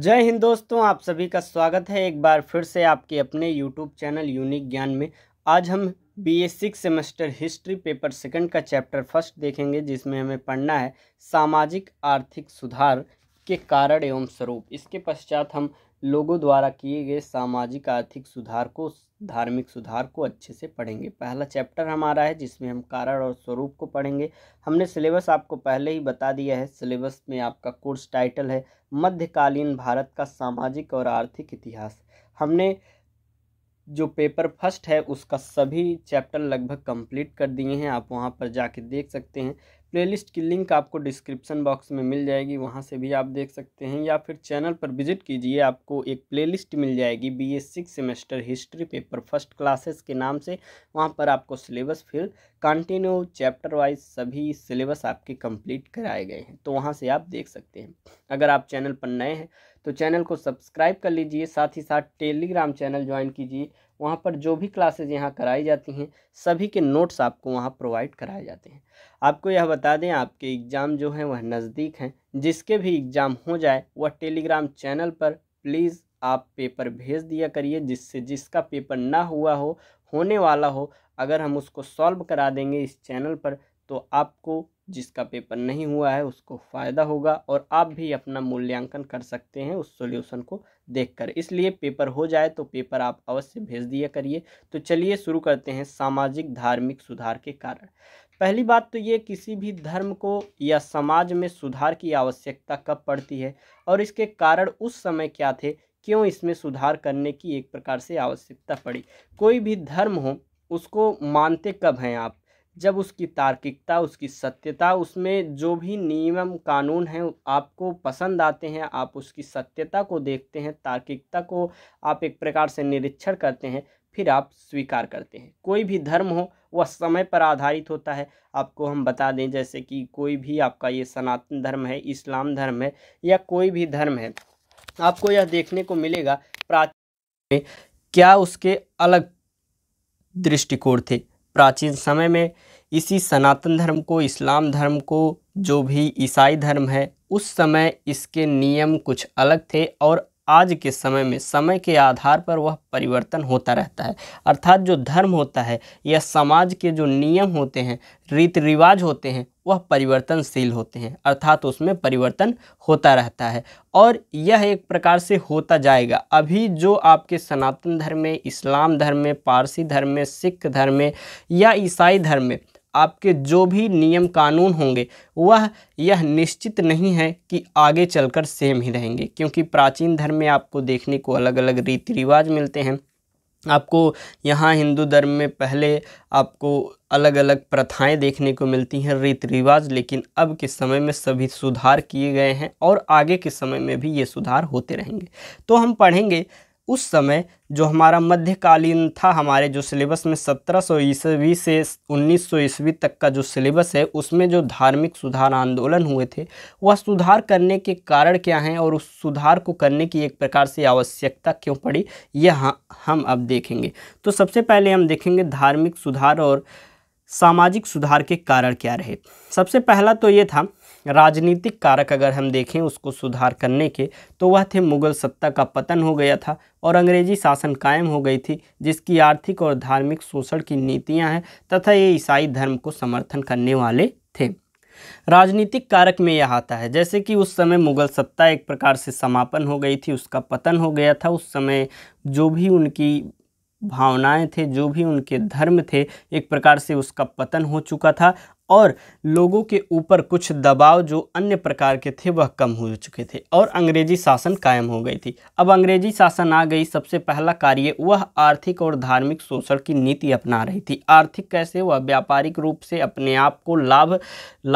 जय हिंद दोस्तों आप सभी का स्वागत है एक बार फिर से आपके अपने यूट्यूब चैनल यूनिक ज्ञान में आज हम B A six semester history paper second का चैप्टर फर्स्ट देखेंगे जिसमें हमें पढ़ना है सामाजिक आर्थिक सुधार के कारण एवं स्वरूप इसके पश्चात हम लोगों द्वारा किए गए सामाजिक आर्थिक सुधार को धार्मिक सुधार को अच्छे से पढ़ेंगे पहला चैप्टर हमारा है जिसमें हम कारण और स्वरूप को पढ़ेंगे हमने सिलेबस आपको पहले ही बता दिया है सिलेबस में आपका कोर्स टाइटल है मध्यकालीन भारत का सामाजिक और आर्थिक इतिहास हमने जो पेपर फर्स्ट है उसका सभी चैप्टर लगभग कंप्लीट कर दिए हैं आप वहाँ पर जाके देख सकते हैं प्लेलिस्ट की लिंक आपको डिस्क्रिप्शन बॉक्स में मिल जाएगी वहाँ से भी आप देख सकते हैं या फिर चैनल पर विजिट कीजिए आपको एक प्लेलिस्ट मिल जाएगी B S six semester history paper first classes के नाम से वहाँ पर आपको सिलेबस फिर कंटिन्यू चैप्टर वाइज सभी सिलेबस आपके कंप्लीट कराए गए हैं तो वहाँ से आप देख सकते हैं अगर आप चैनल पर नए हैं तो चैनल को सब्सक्राइब कर लीजिए साथ ही साथ टेलीग्राम चैनल ज्वाइन कीजिए वहाँ पर जो भी क्लासेज यहाँ कराई जाती हैं सभी के नोट्स आपको वहाँ प्रोवाइड कराए जाते हैं आपको यह बता दें आपके एग्ज़ाम जो हैं वह नज़दीक हैं जिसके भी एग्ज़ाम हो जाए वह टेलीग्राम चैनल पर प्लीज़ आप पेपर भेज दिया करिए जिससे जिसका पेपर ना हुआ हो होने वाला हो अगर हम उसको सॉल्व करा देंगे इस चैनल पर तो आपको जिसका पेपर नहीं हुआ है उसको फ़ायदा होगा और आप भी अपना मूल्यांकन कर सकते हैं उस सॉल्यूशन को देखकर इसलिए पेपर हो जाए तो पेपर आप अवश्य भेज दिया करिए तो चलिए शुरू करते हैं सामाजिक धार्मिक सुधार के कारण पहली बात तो ये किसी भी धर्म को या समाज में सुधार की आवश्यकता कब पड़ती है और इसके कारण उस समय क्या थे क्यों इसमें सुधार करने की एक प्रकार से आवश्यकता पड़ी कोई भी धर्म हो उसको मानते कब हैं आप जब उसकी तार्किकता उसकी सत्यता उसमें जो भी नियम कानून हैं आपको पसंद आते हैं आप उसकी सत्यता को देखते हैं तार्किकता को आप एक प्रकार से निरीक्षण करते हैं फिर आप स्वीकार करते हैं कोई भी धर्म हो वह समय पर आधारित होता है आपको हम बता दें जैसे कि कोई भी आपका ये सनातन धर्म है इस्लाम धर्म है या कोई भी धर्म है आपको यह देखने को मिलेगा प्राचीन में क्या उसके अलग दृष्टिकोण थे प्राचीन समय में इसी सनातन धर्म को इस्लाम धर्म को जो भी ईसाई धर्म है उस समय इसके नियम कुछ अलग थे और आज के समय में समय के आधार पर वह परिवर्तन होता रहता है अर्थात जो धर्म होता है या समाज के जो नियम होते हैं रीति रिवाज होते हैं वह परिवर्तनशील होते हैं अर्थात उसमें परिवर्तन होता रहता है और यह एक प्रकार से होता जाएगा अभी जो आपके सनातन धर्म में इस्लाम धर्म में पारसी धर्म में सिख धर्म में या ईसाई धर्म में आपके जो भी नियम कानून होंगे वह यह निश्चित नहीं है कि आगे चलकर सेम ही रहेंगे क्योंकि प्राचीन धर्म में आपको देखने को अलग अलग रीति रिवाज मिलते हैं आपको यहाँ हिंदू धर्म में पहले आपको अलग अलग प्रथाएं देखने को मिलती हैं रीति रिवाज लेकिन अब के समय में सभी सुधार किए गए हैं और आगे के समय में भी ये सुधार होते रहेंगे तो हम पढ़ेंगे उस समय जो हमारा मध्यकालीन था हमारे जो सिलेबस में सत्रह सौ ईस्वी से उन्नीस सौ ईस्वी तक का जो सिलेबस है उसमें जो धार्मिक सुधार आंदोलन हुए थे वह सुधार करने के कारण क्या हैं और उस सुधार को करने की एक प्रकार से आवश्यकता क्यों पड़ी यह हम अब देखेंगे तो सबसे पहले हम देखेंगे धार्मिक सुधार और सामाजिक सुधार के कारण क्या रहे सबसे पहला तो ये था राजनीतिक कारक अगर हम देखें उसको सुधार करने के तो वह थे मुगल सत्ता का पतन हो गया था और अंग्रेजी शासन कायम हो गई थी जिसकी आर्थिक और धार्मिक शोषण की नीतियां हैं तथा ये ईसाई धर्म को समर्थन करने वाले थे राजनीतिक कारक में यह आता है जैसे कि उस समय मुगल सत्ता एक प्रकार से समापन हो गई थी उसका पतन हो गया था उस समय जो भी उनकी भावनाएं थे जो भी उनके धर्म थे एक प्रकार से उसका पतन हो चुका था और लोगों के ऊपर कुछ दबाव जो अन्य प्रकार के थे वह कम हो चुके थे और अंग्रेजी शासन कायम हो गई थी अब अंग्रेजी शासन आ गई सबसे पहला कार्य वह आर्थिक और धार्मिक शोषण की नीति अपना रही थी आर्थिक कैसे वह व्यापारिक रूप से अपने आप को लाभ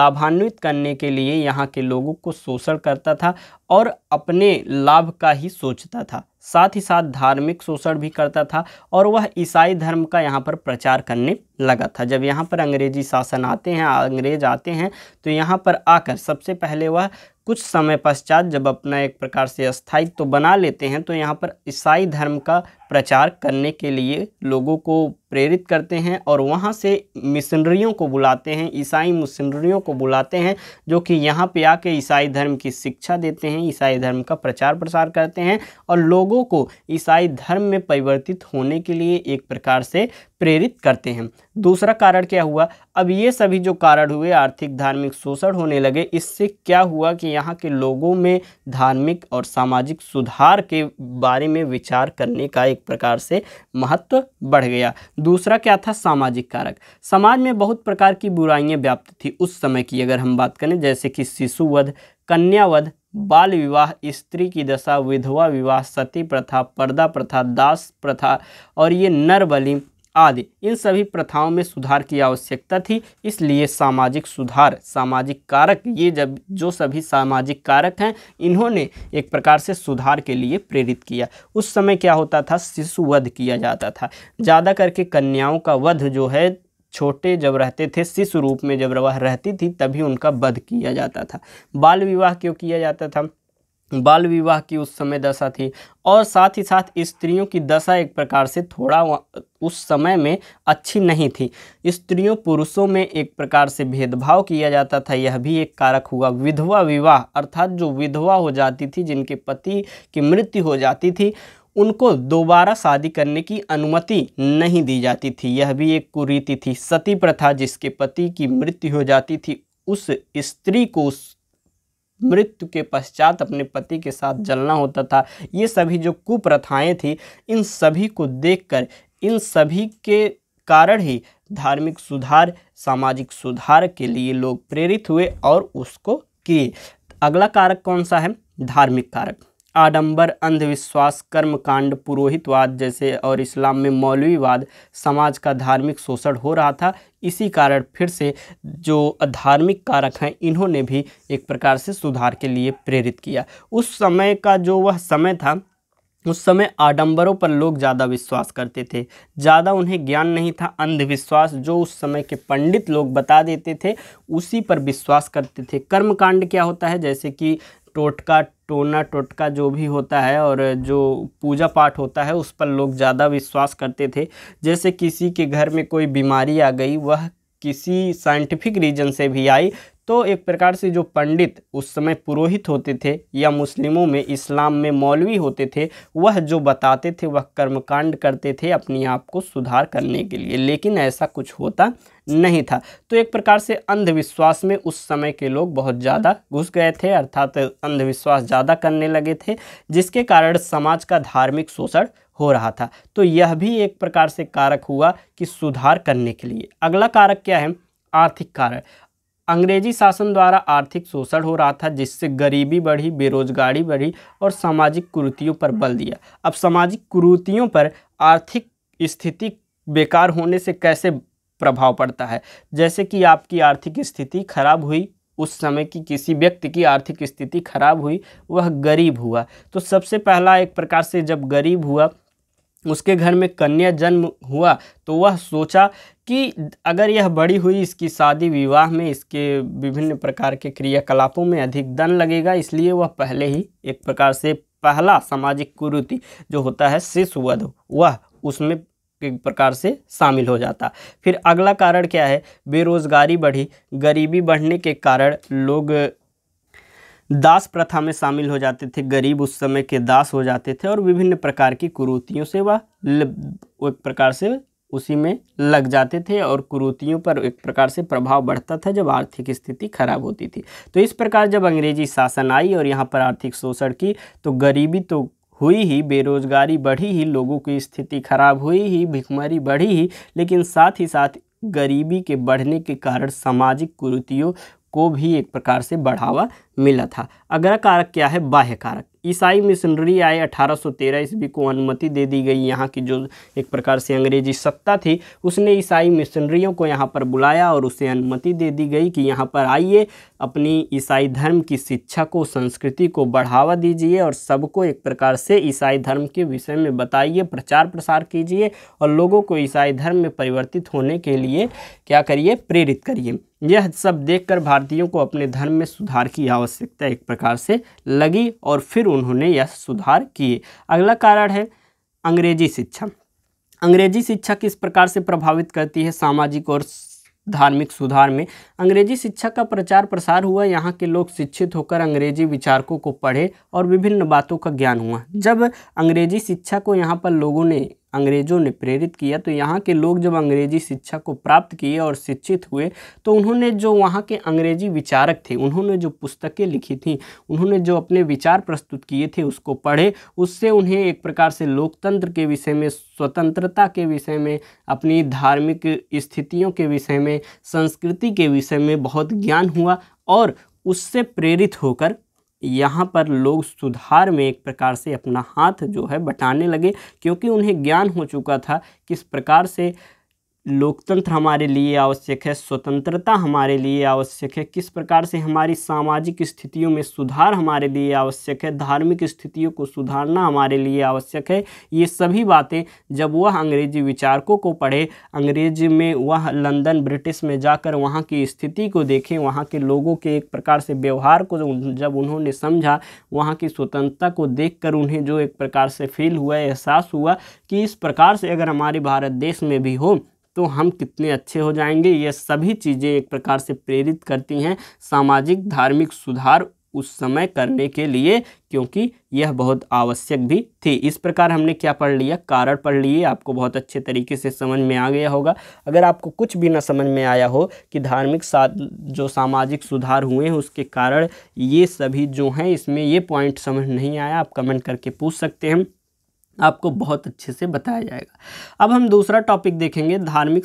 लाभान्वित करने के लिए यहाँ के लोगों को शोषण करता था और अपने लाभ का ही सोचता था साथ ही साथ धार्मिक शोषण भी करता था और वह ईसाई धर्म का यहाँ पर प्रचार करने लगा था जब यहाँ पर अंग्रेजी शासन आते हैं अंग्रेज आते हैं तो यहाँ पर आकर सबसे पहले वह कुछ समय पश्चात जब अपना एक प्रकार से अस्थायित्व तो बना लेते हैं तो यहाँ पर ईसाई धर्म का प्रचार करने के लिए लोगों को प्रेरित करते हैं और वहाँ से मिशनरियों को बुलाते हैं ईसाई मिशनरियों को बुलाते हैं जो कि यहाँ पे आके ईसाई धर्म की शिक्षा देते हैं ईसाई धर्म का प्रचार प्रसार करते हैं और लोगों को ईसाई धर्म में परिवर्तित होने के लिए एक प्रकार से प्रेरित करते हैं दूसरा कारण क्या हुआ अब ये सभी जो कारण हुए आर्थिक धार्मिक शोषण होने लगे इससे क्या हुआ कि यहाँ के लोगों में धार्मिक और सामाजिक सुधार के बारे में विचार करने का एक प्रकार से महत्व बढ़ गया दूसरा क्या था सामाजिक कारक समाज में बहुत प्रकार की बुराइयां व्याप्त थी उस समय की अगर हम बात करें जैसे कि शिशुवध कन्यावध बाल विवाह स्त्री की दशा विधवा विवाह सती प्रथा पर्दा प्रथा दास प्रथा और ये नर बलि आदि इन सभी प्रथाओं में सुधार की आवश्यकता थी इसलिए सामाजिक सुधार सामाजिक कारक ये जब जो सभी सामाजिक कारक हैं इन्होंने एक प्रकार से सुधार के लिए प्रेरित किया उस समय क्या होता था शिशु वध किया जाता था ज़्यादा करके कन्याओं का वध जो है छोटे जब रहते थे शिशु रूप में जब वह रहती थी तभी उनका वध किया जाता था बाल विवाह क्यों किया जाता था बाल विवाह की उस समय दशा थी और साथ ही साथ स्त्रियों की दशा एक प्रकार से थोड़ा उस समय में अच्छी नहीं थी स्त्रियों पुरुषों में एक प्रकार से भेदभाव किया जाता था यह भी एक कारक हुआ विधवा विवाह अर्थात जो विधवा हो जाती थी जिनके पति की मृत्यु हो जाती थी उनको दोबारा शादी करने की अनुमति नहीं दी जाती थी यह भी एक कुरीति थी सती प्रथा जिसके पति की मृत्यु हो जाती थी उस स्त्री को उस मृत्यु के पश्चात अपने पति के साथ जलना होता था ये सभी जो कुप्रथाएँ थी इन सभी को देखकर इन सभी के कारण ही धार्मिक सुधार सामाजिक सुधार के लिए लोग प्रेरित हुए और उसको किए अगला कारक कौन सा है धार्मिक कारक आडंबर अंधविश्वास कर्मकांड पुरोहितवाद जैसे और इस्लाम में मौलवीवाद समाज का धार्मिक शोषण हो रहा था इसी कारण फिर से जो धार्मिक कारक हैं इन्होंने भी एक प्रकार से सुधार के लिए प्रेरित किया उस समय का जो वह समय था उस समय आडंबरों पर लोग ज़्यादा विश्वास करते थे ज़्यादा उन्हें ज्ञान नहीं था अंधविश्वास जो उस समय के पंडित लोग बता देते थे उसी पर विश्वास करते थे कर्मकांड क्या होता है जैसे कि टोटका टोना टोटका जो भी होता है और जो पूजा पाठ होता है उस पर लोग ज़्यादा विश्वास करते थे जैसे किसी के घर में कोई बीमारी आ गई वह किसी साइंटिफिक रीजन से भी आई तो एक प्रकार से जो पंडित उस समय पुरोहित होते थे या मुस्लिमों में इस्लाम में मौलवी होते थे वह जो बताते थे वह कर्मकांड करते थे अपने आप को सुधार करने के लिए लेकिन ऐसा कुछ होता नहीं था तो एक प्रकार से अंधविश्वास में उस समय के लोग बहुत ज़्यादा घुस गए थे अर्थात अंधविश्वास ज़्यादा करने लगे थे जिसके कारण समाज का धार्मिक शोषण हो रहा था तो यह भी एक प्रकार से कारक हुआ कि सुधार करने के लिए अगला कारक क्या है आर्थिक कारक अंग्रेजी शासन द्वारा आर्थिक शोषण हो रहा था जिससे गरीबी बढ़ी बेरोजगारी बढ़ी और सामाजिक कुरीतियों पर बल दिया अब सामाजिक कुरीतियों पर आर्थिक स्थिति बेकार होने से कैसे प्रभाव पड़ता है जैसे कि आपकी आर्थिक स्थिति खराब हुई उस समय की किसी व्यक्ति की आर्थिक स्थिति खराब हुई वह गरीब हुआ तो सबसे पहला एक प्रकार से जब गरीब हुआ उसके घर में कन्या जन्म हुआ तो वह सोचा कि अगर यह बड़ी हुई इसकी शादी विवाह में इसके विभिन्न प्रकार के क्रियाकलापों में अधिक धन लगेगा इसलिए वह पहले ही एक प्रकार से पहला सामाजिक कुरुति जो होता है शिशु वध वह उसमें एक प्रकार से शामिल हो जाता फिर अगला कारण क्या है बेरोज़गारी बढ़ी गरीबी बढ़ने के कारण लोग दास प्रथा में शामिल हो जाते थे गरीब उस समय के दास हो जाते थे और विभिन्न प्रकार की कुरूतियों से वह एक प्रकार से उसी में लग जाते थे और कुरूतियों पर एक प्रकार से प्रभाव बढ़ता था जब आर्थिक स्थिति खराब होती थी तो इस प्रकार जब अंग्रेजी शासन आई और यहाँ पर आर्थिक शोषण की तो गरीबी तो हुई ही बेरोजगारी बढ़ी ही लोगों की स्थिति खराब हुई ही भिखमरी बढ़ी ही लेकिन साथ ही साथ गरीबी के बढ़ने के कारण सामाजिक कुरूतियों को भी एक प्रकार से बढ़ावा मिला था अगला कारक क्या है बाह्य कारक ईसाई मिशनरी आए 1813 ईस्वी को अनुमति दे दी गई यहाँ की जो एक प्रकार से अंग्रेजी सत्ता थी उसने ईसाई मिशनरियों को यहाँ पर बुलाया और उसे अनुमति दे दी गई कि यहाँ पर आइए अपनी ईसाई धर्म की शिक्षा को संस्कृति को बढ़ावा दीजिए और सबको एक प्रकार से ईसाई धर्म के विषय में बताइए प्रचार प्रसार कीजिए और लोगों को ईसाई धर्म में परिवर्तित होने के लिए क्या करिए प्रेरित करिए यह सब देखकर भारतीयों को अपने धर्म में सुधार की आवश्यकता एक प्रकार से लगी और फिर उन्होंने यह सुधार किए अगला कारण है अंग्रेजी शिक्षा अंग्रेजी शिक्षा किस प्रकार से प्रभावित करती है सामाजिक और धार्मिक सुधार में अंग्रेजी शिक्षा का प्रचार प्रसार हुआ यहाँ के लोग शिक्षित होकर अंग्रेजी विचारकों को पढ़े और विभिन्न बातों का ज्ञान हुआ जब अंग्रेजी शिक्षा को यहाँ पर लोगों ने अंग्रेज़ों ने प्रेरित किया तो यहाँ के लोग जब अंग्रेजी शिक्षा को प्राप्त किए और शिक्षित हुए तो उन्होंने जो वहाँ के अंग्रेजी विचारक थे उन्होंने जो पुस्तकें लिखी थी उन्होंने जो अपने विचार प्रस्तुत किए थे उसको पढ़े उससे उन्हें एक प्रकार से लोकतंत्र के विषय में स्वतंत्रता के विषय में अपनी धार्मिक स्थितियों के विषय में संस्कृति के विषय में बहुत ज्ञान हुआ और उससे प्रेरित होकर यहाँ पर लोग सुधार में एक प्रकार से अपना हाथ जो है बटाने लगे क्योंकि उन्हें ज्ञान हो चुका था किस प्रकार से लोकतंत्र हमारे लिए आवश्यक है स्वतंत्रता हमारे लिए आवश्यक है किस प्रकार से हमारी सामाजिक स्थितियों में सुधार हमारे लिए आवश्यक है धार्मिक स्थितियों को सुधारना हमारे लिए आवश्यक है ये सभी बातें जब वह अंग्रेजी विचारकों को पढ़े अंग्रेज में वह लंदन ब्रिटिश में जाकर वहाँ की स्थिति को देखें वहाँ के लोगों के एक प्रकार से व्यवहार को जब उन्होंने समझा वहाँ की स्वतंत्रता को देख कर उन्हें जो एक प्रकार से फील हुआ एहसास हुआ कि इस प्रकार से अगर हमारे भारत देश में भी हो तो हम कितने अच्छे हो जाएंगे ये सभी चीज़ें एक प्रकार से प्रेरित करती हैं सामाजिक धार्मिक सुधार उस समय करने के लिए क्योंकि यह बहुत आवश्यक भी थी इस प्रकार हमने क्या पढ़ लिया कारण पढ़ लिए आपको बहुत अच्छे तरीके से समझ में आ गया होगा अगर आपको कुछ भी ना समझ में आया हो कि धार्मिक साथ जो सामाजिक सुधार हुए हैं उसके कारण ये सभी जो हैं इसमें ये पॉइंट समझ नहीं आया आप कमेंट करके पूछ सकते हैं आपको बहुत अच्छे से बताया जाएगा अब हम दूसरा टॉपिक देखेंगे धार्मिक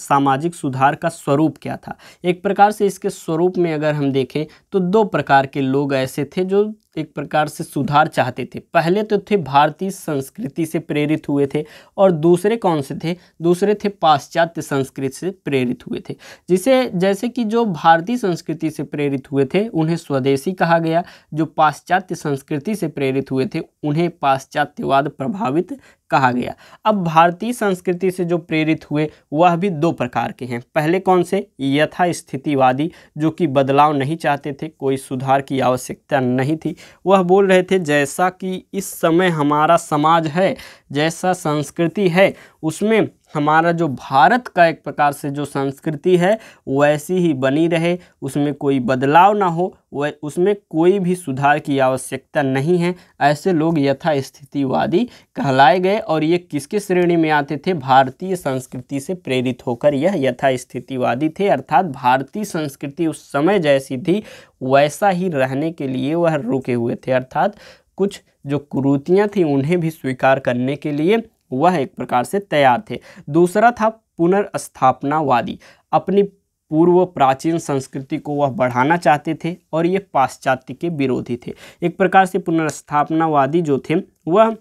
सामाजिक सुधार का स्वरूप क्या था एक प्रकार से इसके स्वरूप में अगर हम देखें तो दो प्रकार के लोग ऐसे थे जो एक प्रकार से सुधार चाहते थे पहले तो थे भारतीय संस्कृति से प्रेरित हुए थे और दूसरे कौन से थे दूसरे थे पाश्चात्य संस्कृति से प्रेरित हुए थे जिसे जैसे कि जो भारतीय संस्कृति से प्रेरित हुए थे उन्हें स्वदेशी कहा गया जो पाश्चात्य संस्कृति से प्रेरित हुए थे उन्हें पाश्चात्यवाद प्रभावित कहा गया अब भारतीय संस्कृति से जो प्रेरित हुए वह भी दो प्रकार के हैं पहले कौन से यथास्थितिवादी जो कि बदलाव नहीं चाहते थे कोई सुधार की आवश्यकता नहीं थी वह बोल रहे थे जैसा कि इस समय हमारा समाज है जैसा संस्कृति है उसमें हमारा जो भारत का एक प्रकार से जो संस्कृति है वैसी ही बनी रहे उसमें कोई बदलाव ना हो वह उसमें कोई भी सुधार की आवश्यकता नहीं है ऐसे लोग यथास्थितिवादी कहलाए गए और ये किसके श्रेणी में आते थे भारतीय संस्कृति से प्रेरित होकर यह यथास्थितिवादी थे अर्थात भारतीय संस्कृति उस समय जैसी थी वैसा ही रहने के लिए वह रुके हुए थे अर्थात कुछ जो कुरूतियाँ थीं उन्हें भी स्वीकार करने के लिए वह एक प्रकार से तैयार थे दूसरा था पुनर्स्थापनावादी अपनी पूर्व प्राचीन संस्कृति को वह बढ़ाना चाहते थे और ये पाश्चात्य के विरोधी थे एक प्रकार से पुनर्स्थापनावादी जो थे वह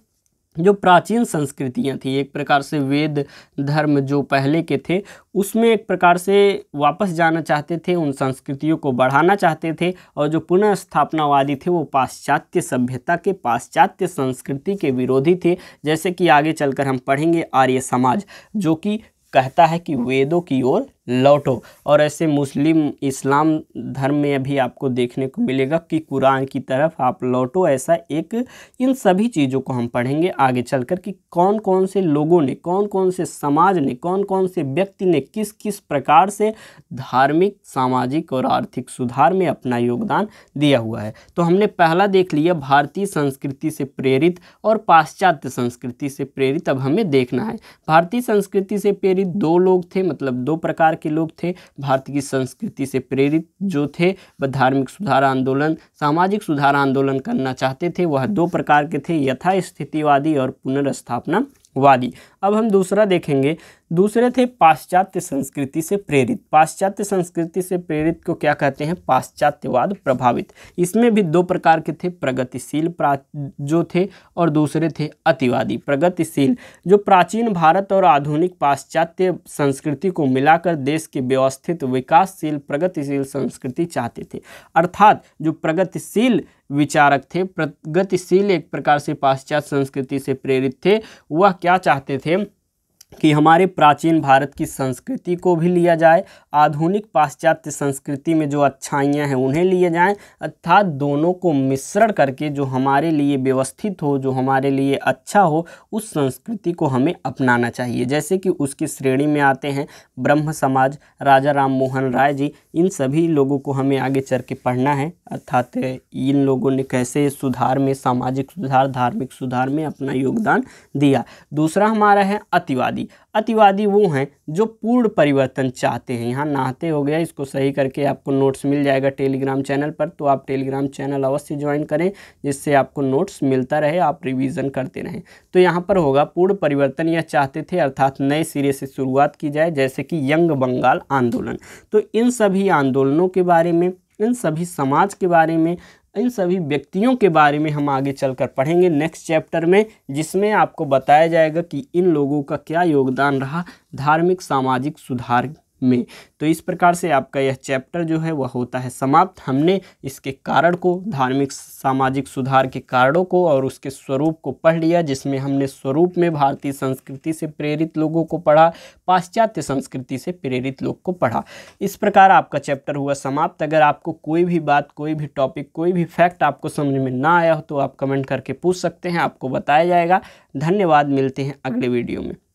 जो प्राचीन संस्कृतियाँ थी एक प्रकार से वेद धर्म जो पहले के थे उसमें एक प्रकार से वापस जाना चाहते थे उन संस्कृतियों को बढ़ाना चाहते थे और जो पुनः स्थापनावादी थे वो पाश्चात्य सभ्यता के पाश्चात्य संस्कृति के विरोधी थे जैसे कि आगे चलकर हम पढ़ेंगे आर्य समाज जो कि कहता है कि वेदों की ओर लौटो और ऐसे मुस्लिम इस्लाम धर्म में भी आपको देखने को मिलेगा कि कुरान की तरफ आप लौटो ऐसा एक इन सभी चीज़ों को हम पढ़ेंगे आगे चलकर कि कौन कौन से लोगों ने कौन कौन से समाज ने कौन कौन से व्यक्ति ने किस किस प्रकार से धार्मिक सामाजिक और आर्थिक सुधार में अपना योगदान दिया हुआ है तो हमने पहला देख लिया भारतीय संस्कृति से प्रेरित और पाश्चात्य संस्कृति से प्रेरित अब हमें देखना है भारतीय संस्कृति से प्रेरित दो लोग थे मतलब दो प्रकार के लोग थे भारतीय संस्कृति से प्रेरित जो थे वह धार्मिक सुधार आंदोलन सामाजिक सुधार आंदोलन करना चाहते थे वह दो प्रकार के थे यथास्थितिवादी और पुनर्स्थापनावादी अब हम दूसरा देखेंगे दूसरे थे पाश्चात्य संस्कृति से प्रेरित पाश्चात्य संस्कृति से प्रेरित को क्या कहते हैं पाश्चात्यवाद प्रभावित इसमें भी दो प्रकार के थे प्रगतिशील जो थे और दूसरे थे अतिवादी प्रगतिशील जो प्राचीन भारत और आधुनिक पाश्चात्य संस्कृति को मिलाकर देश के व्यवस्थित विकासशील प्रगतिशील संस्कृति चाहते थे अर्थात जो प्रगतिशील विचारक थे प्रगतिशील एक प्रकार से पाश्चात्य संस्कृति से प्रेरित थे वह क्या चाहते थे всем कि हमारे प्राचीन भारत की संस्कृति को भी लिया जाए आधुनिक पाश्चात्य संस्कृति में जो अच्छाइयाँ हैं उन्हें लिए जाएं अर्थात दोनों को मिश्रण करके जो हमारे लिए व्यवस्थित हो जो हमारे लिए अच्छा हो उस संस्कृति को हमें अपनाना चाहिए जैसे कि उसकी श्रेणी में आते हैं ब्रह्म समाज राजा राम मोहन राय जी इन सभी लोगों को हमें आगे चल के पढ़ना है अर्थात इन लोगों ने कैसे सुधार में सामाजिक सुधार धार्मिक सुधार में अपना योगदान दिया दूसरा हमारा है अतिवादी अतिवादी अतिवादी वो हैं जो पूर्ण परिवर्तन चाहते हैं यहाँ नहाते हो गया इसको सही करके आपको नोट्स मिल जाएगा टेलीग्राम चैनल पर तो आप टेलीग्राम चैनल अवश्य ज्वाइन करें जिससे आपको नोट्स मिलता रहे आप रिवीजन करते रहें तो यहाँ पर होगा पूर्ण परिवर्तन यह चाहते थे अर्थात नए सिरे से शुरुआत की जाए जैसे कि यंग बंगाल आंदोलन तो इन सभी आंदोलनों के बारे में इन सभी समाज के बारे में इन सभी व्यक्तियों के बारे में हम आगे चलकर पढ़ेंगे नेक्स्ट चैप्टर में जिसमें आपको बताया जाएगा कि इन लोगों का क्या योगदान रहा धार्मिक सामाजिक सुधार में तो इस प्रकार से आपका यह चैप्टर जो है वह होता है समाप्त हमने इसके कारण को धार्मिक सामाजिक सुधार के कारणों को और उसके स्वरूप को पढ़ लिया जिसमें हमने स्वरूप में भारतीय संस्कृति से प्रेरित लोगों को पढ़ा पाश्चात्य संस्कृति से प्रेरित लोग को पढ़ा इस प्रकार आपका चैप्टर हुआ समाप्त अगर आपको कोई भी बात कोई भी टॉपिक कोई भी फैक्ट आपको समझ में ना आया हो तो आप कमेंट करके पूछ सकते हैं आपको बताया जाएगा धन्यवाद मिलते हैं अगले वीडियो में